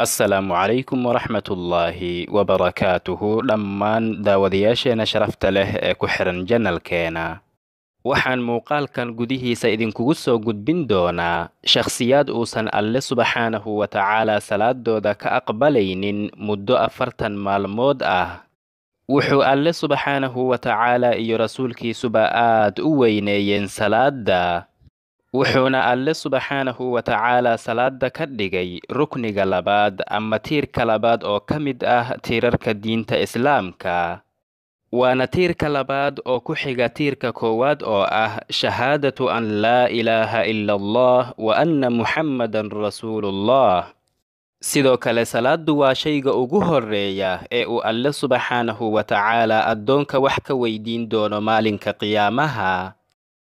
assalaamu calaykum waraxmatullaahi wabarakaatuhu dhammaan daawadayaasheena sharafta leh ee ku xihan janalkeena waxaan muuqaalkan gudihiisa idinkugu soo gudbin doonaa shakhsiyaad uusan alle subxaanahu wa tacaalaa salaaddooda ka aqbalaynin muddo afartan maalmood ah wuxuu alle subxaanahu wa tacaalaa iyo rasuulkiisuba aad u weyneeyeen salaadda wuxuuna alle subxaanahu wa tacaala salaada ka dhigay rukniga labaad ama tiirka labaad oo ka mid ah tiirarka diinta islaamka waana tiirka labaad oo ku xiga tiirka koowaad oo ah shahaadatu an laa ilaaha ila allah wa anna muxammadan rasuulullah sidoo kale salaaddu waa shayga ugu horreeya ee uu alle subxaanahu wa tacaala addoonka wax ka weydiin doono maalinka qiyaamaha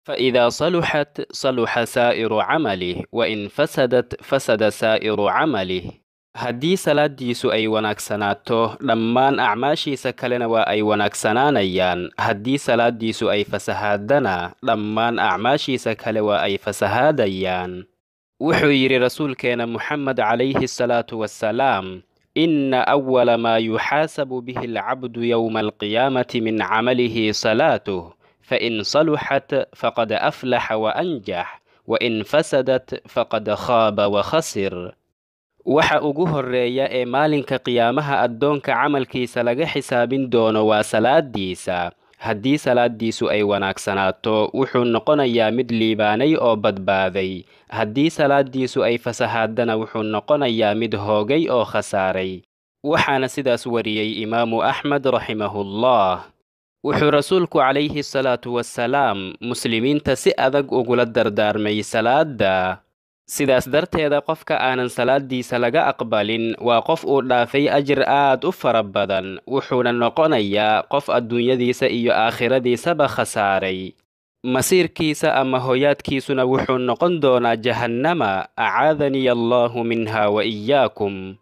فإذا صلحت صلح saa'iru camali wain fasadat fasada saa'iru camali haddii salaaddiisu ay wanaagsanaato dhammaan acmaashiisa kalena waa ay wanaagsanaanayaan haddii salaadiisu ay fasahaadana dhammaan acmaashiisa kale waa ay fasahaadayaan wuxuu yidhi rasuulkeena muxamed calayhi salaatu wassalaam ina awala maa yuxaasabu bihi alcabdu yowma alqiyaamati min camalihi salaatuh فإن صلحت فقد أفلح وأنجح وإن fasadat faqad khaaba wakhasir waxa ugu horeeya ee maalinka qiyaamaha addoonka camalkiisa laga xisaabin doono waa salaaddiisa haddii salaadiisu ay wanaagsanaato wuxuu noqonayaa mid liibaanay oo badbaaday haddii salaadiisu ay fasahaadana wuxuu noqonayaa mid hoogay oo khasaaray waxaana sidaas wariyey imaamu axmed raximahullah wuxuu rasuulku calayhi salaatu wassalaam muslimiinta si adag ugula dardaarmay salaadda sidaas darteeda qofka aanan salaaddiisa laga aqbalin waa qof uu dhaafay ajir aad u fara badan wuxuuna noqonayaa qof adduunyadiisa iyo aakhiradiisaba khasaaray masiirkiisa ama hoyaadkiisuna wuxuu noqon doonaa jahannama acaadaniy allaahu minha wa iyaakum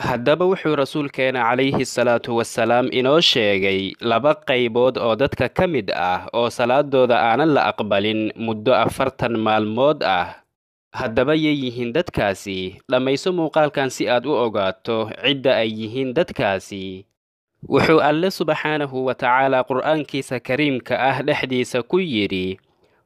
haddaba wuxuu rasuulkeena calayhi salaatu wasalaam inoo sheegay laba qaybood oo dadka ka mid ah oo salaadooda aanan la aqbalin muddo afartan maalmood ah haddaba yay yihiin dadkaasi dhammayso muuqaalkan si aad u ogaato cidda ay yihiin dadkaasi wuxuu alle subxaanahu wa tacaala qur'aankiisa kariimka ah dhexdiisa ku yidhi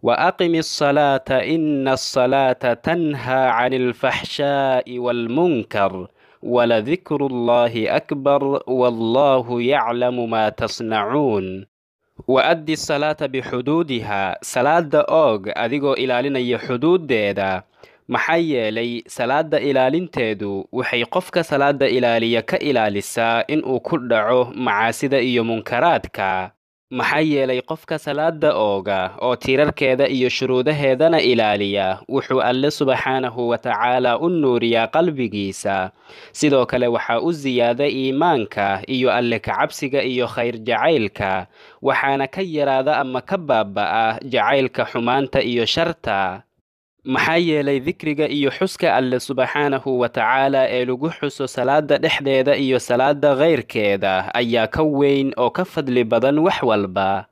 wa aqimi asalaata ina asalaata tanhaa cani alfaxshaa'i waalmunkar ولذكر الله أكبر والله يعلم ما تصنعون وأدي الصلاة بحدودها صلاة أوغ أديغو إلى حدود ديدا maxaa yeelay salaada ilaalinteedu waxay qofka salaada ilaaliya ka ilaalisaa in uu ku dhaco macaasida iyo munkaraadka maxaa yeelay qofka salaadda ooga oo tirarkeeda iyo shuruudaheedana ilaaliya wuxuu alle subxaanahu watacaala u nuuriyaa qalbigiisa sidoo kale waxaa u siyaada iimaanka iyo alle kacabsiga iyo khayr jacaylka waxaana ka yaraada ama ka baaba'a jacaylka xumaanta iyo sharta maxaa yeelay dikriga iyo xuska alle subxaanahu wa tacaala ee lagu xuso salaada dhexdeeda iyo salaadda kayrkeeda ayaa ka weyn oo ka fadli badan wax walba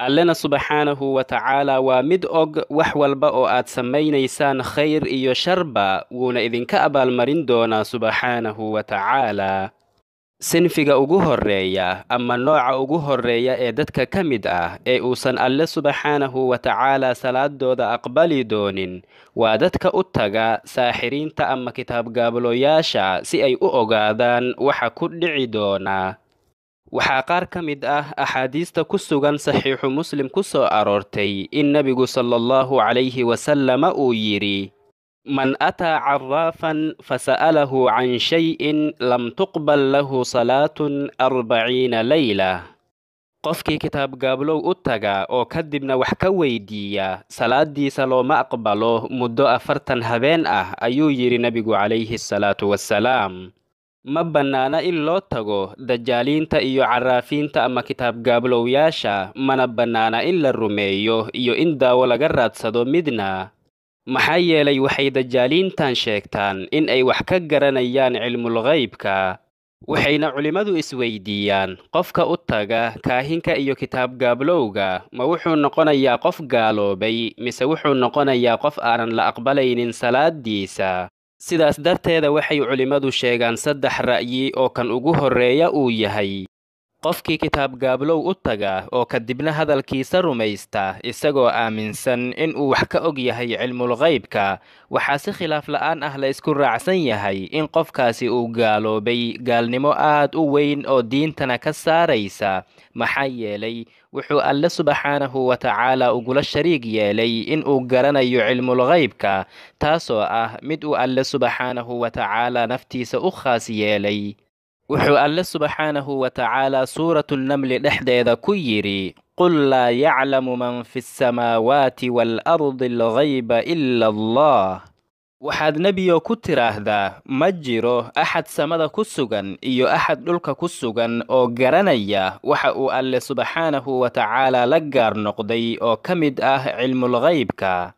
allena subxaanahu wa tacaala waa mid og wax walba oo aad samaynaysaan khayr iyo sharba wuuna idinka abaalmarin doonaa subxaanahu wa tacaala Sinfiga ugu horreeya ama nooca ugu horreeya ee dadka ka mid ah ee uusan Alle Subxaanahu watacaala Tacaala salaadooda aqbali doonin waa dadka u taga saaxiriinta ama kitaab-gaablooyaasha si ay u ogaadaan waxa ku dhici doona. Waxaa qaar ka mid ah axaadiista ku sugan Saxiixu Muslim ku soo aroortay in nebigu sala allahu calayhi wasallama uu yidhi man ataa carraafan fasa'alahu can shayin lam tuqbal lahu salaatun arbaciina layla qofkii kitaab gaablow u taga oo kadibna wax ka weydiiya salaadiisa looma aqbalo muddo afartan habeen ah ayuu yidhi nebigu calayhi asalaatu wassalaam ma bannaana in loo tago dajaaliinta iyo caraafiinta ama kitaab gaablowayaasha mana bannaana in la rumeeyo iyo in daawo laga raadsado midna maxaa yeelay waxay dajaaliintan sheegtaan in ay wax ka garanayaan cilmul waxayna culimmadu isweydiiyaan qofka u taga kaahinka iyo kitaab gaablowga ma wuxuu noqonayaa qof gaaloobay mise wuxuu noqonayaa qof aanan la aqbalaynin salaaddiisa sidaas darteeda waxay culimmadu sheegaan saddex ra'yi oo kan ugu horreeya uu yahay qofkii kitaabgaablow u taga oo kadibna hadalkiisa rumaysta isagoo aaminsan in uu wax ka og yahay cilmulqaybka waxaa si khilaaf la'aan ah la ysku raacsan yahay in qofkaasi uu gaaloobay gaalnimo aad u weyn oo diintana ka saaraysa maxaa yeelay wuxuu alle subxaanahu wa tacaala ugula shariig yeelay in uu garanayo cilmulqaybka taasoo ah mid uu alle subxaanahu wa tacaala naftiisa u khaas yeelay wuxuu alle subxaanahu wa tacaala suuratunamli dhexdeeda ku yidhi qul laa yaclamu man fi asamaawaati waalardi alghayba ila allah waxaad nebiyo ku tidhaahdaa ma jiro axad samada ku sugan iyo axad dhulka ku sugan oo garanaya waxa uu alle subxaanahu wa tacaalaa la gaar noqday oo ka mid ah cilmulghaybka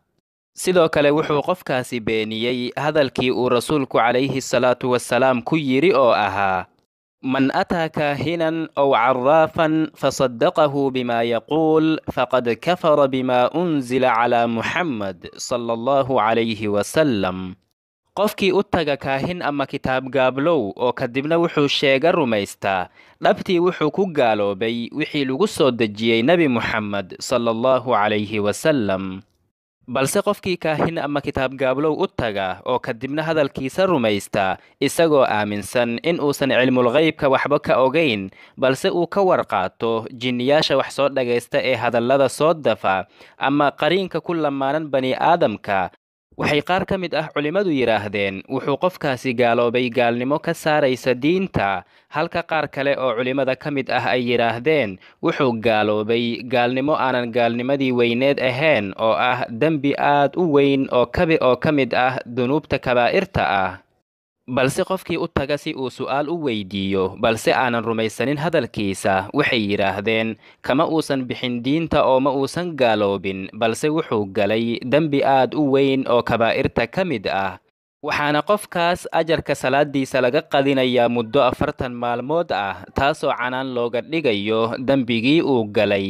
sidoo kale wuxuu qofkaasi beeniyey hadalkii uu rasuulku calayhi salaatu wassalaam ku yidhi oo ahaa من أتى كاهنا أو عرافا فصدقه بما يقول فقد كفر بما أنزل على محمد صلى الله عليه وسلم qofkii u taga kaahin ama kitaab gaablow oo kadibna wuxuu sheega rumaystaa dhabtii wuxuu ku gaaloobay wixii lagu soo dejiyey nebi muxammed sala allahu calayhi wasalam balse qofkii kaahin ama kitaab gaablow u taga oo kadibna hadalkiisa rumaysta isagoo aaminsan in uusan cilmulqaybka waxba ka ogayn balse uu ka warqaato jinniyaasha wax soo dhagaysta ee hadallada soo dafa ama qariinka ku lammaanan bani aadamka waxay qaar ka mid ah culimmadu yidhaahdeen wuxuu qofkaasi gaaloobay gaalnimo ka saaraysa diinta halka qaar kale oo culimmada ka mid ah ay yidhaahdeen wuxuu gaaloobay gaalnimo aanan gaalnimadii weyneed ahayn oo ah dembi aad u weyn oo kabi oo ka mid ah dunuubta kabaa'irta ah balse qofkii u taga si uu su'aal u weydiiyo balse aanan rumaysanin hadalkiisa waxay yidhaahdeen kama uusan bixin diinta oo ma uusan gaaloobin balse wuxuu galay dembi aad u weyn oo kabaa'irta ka mid ah waxaana qofkaas ajarka salaaddiisa laga qadinayaa muddo afartan maalmood ah taasoo canaan looga dhigayo dembigii uu galay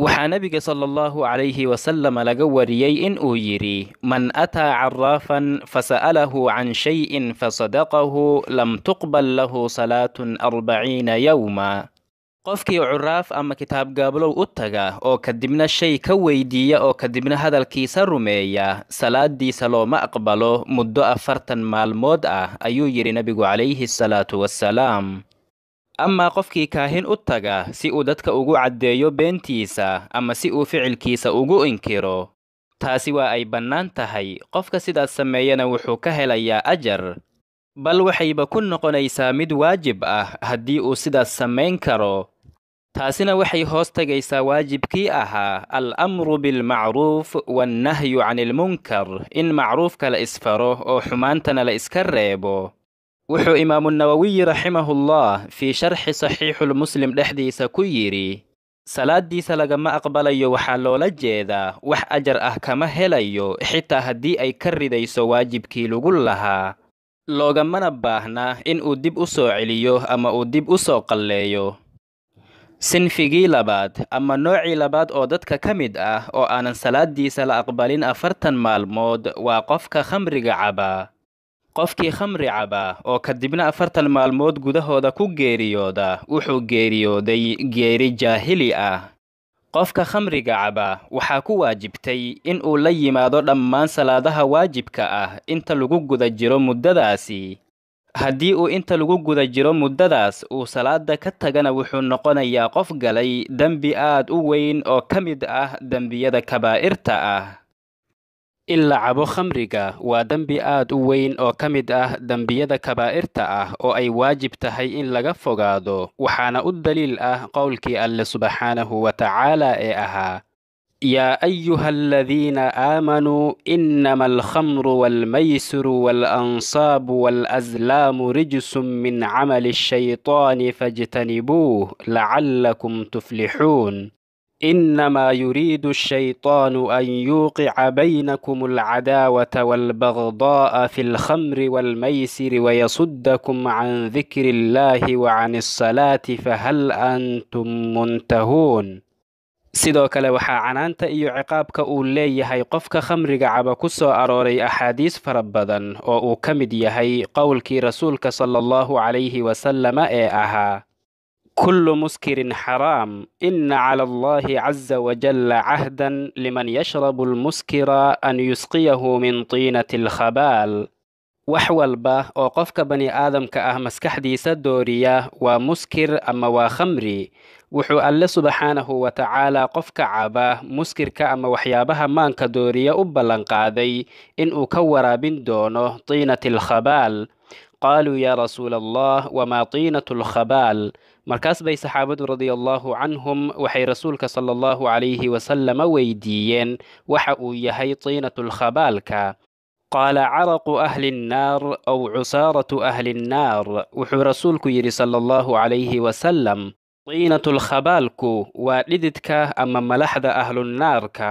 waxaa nabiga sala allahu calayhi wasalama laga wariyey in uu yidhi man ataa caraafan fasa'alahu can shayin fasadaqahu lam tuqbal lahu salaatun arbaciina yowma qofkii curaaf ama kitaabgaablow u taga oo kadibna shay ka weydiiya oo kadibna hadalkiisa rumeeya salaadiisa looma aqbalo muddo afartan maalmood ah ayuu yidhi nabigu calayhi asalaatu wassalaam amaa qofkii kaahin u taga si uu dadka ugu caddeeyo beentiisa ama si uu ficilkiisa ugu inkiro taasi waa ay bannaan tahay qofka sidaas sameeyana wuxuu ka helayaa ajar bal waxayba ku noqonaysaa mid waajib ah haddii uu sidaas samayn karo taasina waxay hoos tegaysaa waajibkii ahaa al amru bilmacruuf waannahyu ilmunkar in macruufka la isfaro oo xumaantana la iska reebo wuxuu imaamu nawowiyi raximahullah fii sharxi saxiixulmuslim dhexdiisa ku yidhi salaaddiisa lagama aqbalayo waxaa loola jeedaa wax ajar ah kama helayo xitaa haddii ay ka ridayso waajibkii lagu lahaa loogamana baahna in uu dib u soo celiyo ama uu dib u soo qalleeyo sinfigii labaad ama noocii labaad oo dadka ka mid ah oo aanan salaaddiisa la aqbalin afartan maalmood waa qofka khamriga cabaa qofkii khamri caba oo kadibna afartan maalmood gudahooda ku geeriyooda wuxuu geeriyooday geeri jaahili ah qofka khamriga caba waxaa ku waajibtay in uu la yimaado dhammaan salaadaha waajibka ah inta lagu guda jiro muddadaasi haddii uu inta lagu guda jiro muddadaas uu salaada ka tagana wuxuu noqonayaa qof galay dembi aad u weyn oo ka mid ah dembiyada kabaa'irta ah in la cabo khamriga waa dembi aad u weyn oo ka mid ah dembiyada kabaa'irta ah oo ay waajib tahay in laga fogaado waxaana u daliil ah qowlkii alle subxaanahu wa tacaala ee ahaa yaa ayuha aladiina aamanuu inama alkhamru walmaysiru waalansaabu waalaslaamu rijsun min camali ashaytaani fajtanibuuh lacallakum tuflixuun إنما يريد الشيطان أن يوقع بينكم العداوة والبغضاء في الخمر والميسر ويصدكم عن ذكر الله وعن الصلاة فهل أنتم منتهون sidoo kale waxaa canaanta iyo ciqaabka uu leeyahay qofka khamriga caba ku soo arooray axaadiis fara badan oo uu ka mid yahay qowlkii rasuulka sala allahu calayhi wasalama ee ahaa كل مسكر xaraam ina على الله caza وجل cahdan liman yashrabu lmuskira an yusqiyahu min طينة الخبال wax walba oo qofka bani aadamka ah maskaxdiisa dooriya waa muskir ama waa khamri wuxuu alle subxaanahu wa tacaala qofka caba muskirka ama waxyaabaha maanka dooriya u ballanqaaday inuu ka waraabin doono tiinati alkhabaal qaaluu yaa rasuula allah wamaa tiinat alkhabaal markaas bay saxaabadu radia allaahu canhum waxay rasuulka sala allahu calayhi wasalama weydiiyeen waxa uu yahay tiinatulkhabaalka qaala caraqu ahli nnaar ow cusaaratu ahli nnaar wuxuu rasuulku yidhi sala allahu calayhi wasalam tiinatulkhabaalku waa dhididka ama malaxda ahlunnaarka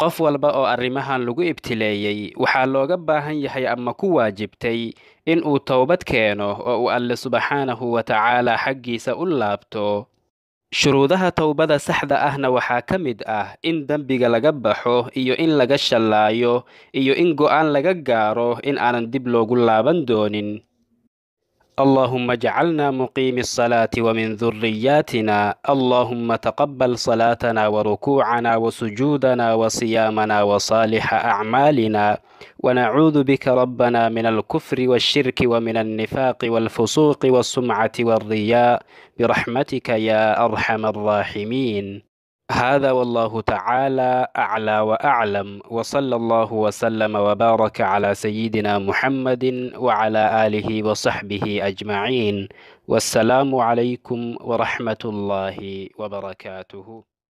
qof walba oo arrimahan lagu ibtileeyey waxaa looga baahan yahay ama ku waajibtay in uu towbad keeno oo uu alle subxaanahu wa tacaalaa xaggiisa u laabto shuruudaha towbada saxda ahna waxaa ka mid ah in dembiga laga baxo iyo in laga shallaayo iyo in go'aan laga gaaro in aanan dib loogu laaban doonin اللهم اجعلنا مقيم الصلاة ومن ذرياتنا اللهم تقبل صلاتنا وركوعنا وسجودنا وصيامنا وصالح أعمالنا ونعوذ بك ربنا من الكفر والشرك ومن النفاق والفسوق والسمعة والرياء برحمتك يا أرحم الراحمين هذا والله تعالى اعلى واعلم وصلى الله وسلم وبارك على سيدنا محمد وعلى اله وصحبه اجمعين والسلام عليكم ورحمه الله وبركاته